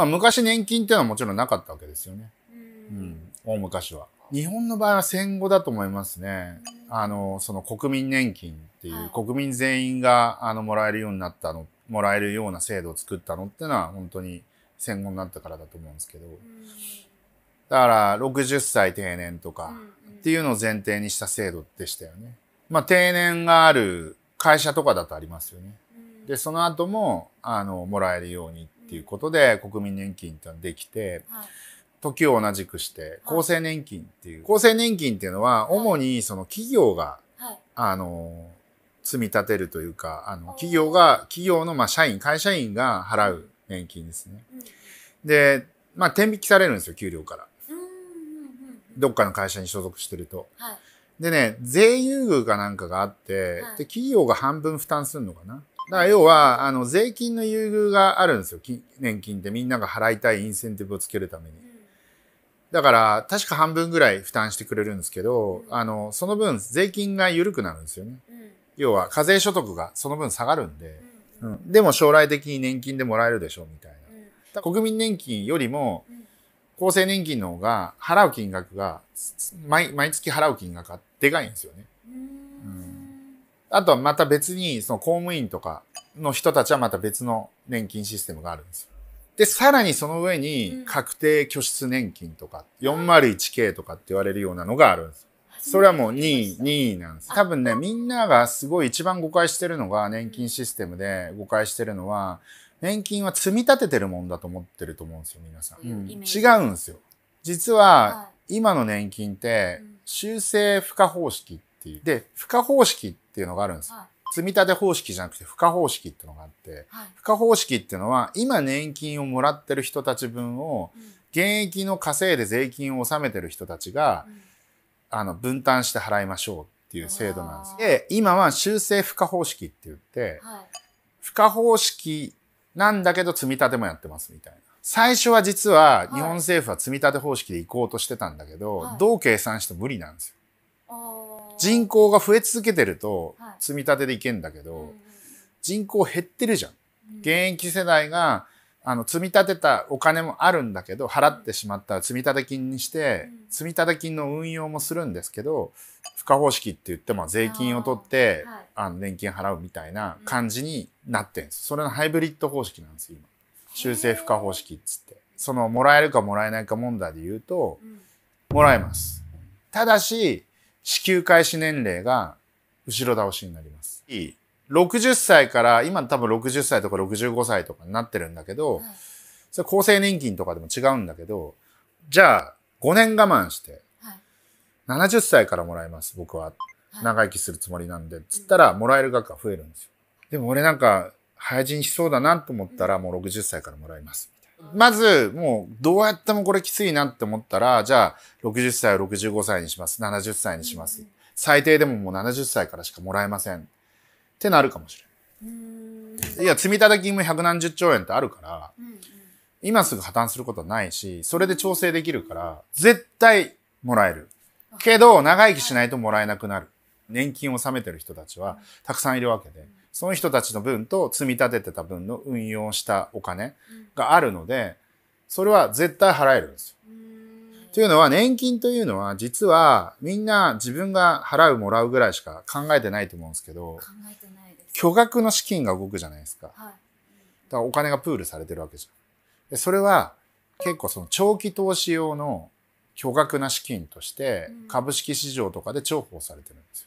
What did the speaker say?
まあ昔年金っていうのはもちろんなかったわけですよね。うん。大昔は。日本の場合は戦後だと思いますね。あの、その国民年金っていう、国民全員があのもらえるようになったの、もらえるような制度を作ったのってのは本当に戦後になったからだと思うんですけど。だから60歳定年とかっていうのを前提にした制度でしたよね。まあ定年がある会社とかだとありますよね。で、その後も、あの、もらえるようにっっていうことで国民年金ってのはできて、はい、時を同じくして厚生年金っていう、はい、厚生年金っていうのは主にその企業が、はい、あの積み立てるというかあの企業が企業のまあ社員会社員が払う年金ですね。で、まあ、天引きされるんですよ給料から。どっかの会社に所属してると。はい、でね、税優遇かなんかがあって、はい、で、企業が半分負担するのかな。だから要は、あの、税金の優遇があるんですよ。年金ってみんなが払いたいインセンティブをつけるために。だから、確か半分ぐらい負担してくれるんですけど、あの、その分税金が緩くなるんですよね。要は、課税所得がその分下がるんで、うん、でも将来的に年金でもらえるでしょ、うみたいな。国民年金よりも、厚生年金の方が払う金額が、毎月払う金額がでかいんですよね。あとはまた別に、その公務員とかの人たちはまた別の年金システムがあるんですよ。で、さらにその上に、確定拠出年金とか、401K とかって言われるようなのがあるんです。それはもう任意、任意なんです。多分ね、みんながすごい一番誤解してるのが、年金システムで誤解してるのは、年金は積み立ててるもんだと思ってると思うんですよ、皆さん。うん、違うんですよ。実は、今の年金って、修正付加方式ってっていう。で、付加方式っていうのがあるんです。よ。積み立て方式じゃなくて付加方式っていうのがあって、付加方式っていうのは、今年金をもらってる人たち分を、現役の稼いで税金を納めてる人たちが、あの、分担して払いましょうっていう制度なんです。で、今は修正付加方式って言って、い、付加方式なんだけど積み立てもやってますみたいな。最初は実は日本政府は積み立て方式で行こうとしてたんだけど、はい、どう計算しても無理なんですよ。人口が増え続けてると、積み立てでいけんだけど、人口減ってるじゃん。現役世代が、あの、積み立てたお金もあるんだけど、払ってしまったら積立金にして、積立金の運用もするんですけど、不可方式って言っても税金を取って、あの、年金払うみたいな感じになってんです。それのハイブリッド方式なんですよ、今。修正不可方式っつって。その、もらえるかもらえないか問題で言うと、もらえます。ただし、支給開始年齢が後ろ倒しになります。60歳から、今多分60歳とか65歳とかになってるんだけど、それ厚生年金とかでも違うんだけど、じゃあ5年我慢して、70歳からもらいます、僕は。長生きするつもりなんで、つったらもらえる額が増えるんですよ。でも俺なんか、廃人しそうだなと思ったらもう60歳からもらいます。まず、もう、どうやってもこれきついなって思ったら、じゃあ、60歳を65歳にします。70歳にします。最低でももう70歳からしかもらえません。ってなるかもしれない。いや、積立金も百何十兆円ってあるから、今すぐ破綻することはないし、それで調整できるから、絶対もらえる。けど、長生きしないともらえなくなる。年金を納めてる人たちは、たくさんいるわけで。その人たちの分と積み立ててた分の運用したお金があるので、それは絶対払えるんですよ。というのは、年金というのは、実は、みんな自分が払う、もらうぐらいしか考えてないと思うんですけど、巨額の資金が動くじゃないですか。はい。だからお金がプールされてるわけじゃん。で、それは、結構その長期投資用の巨額な資金として、株式市場とかで重宝されてるんですよ。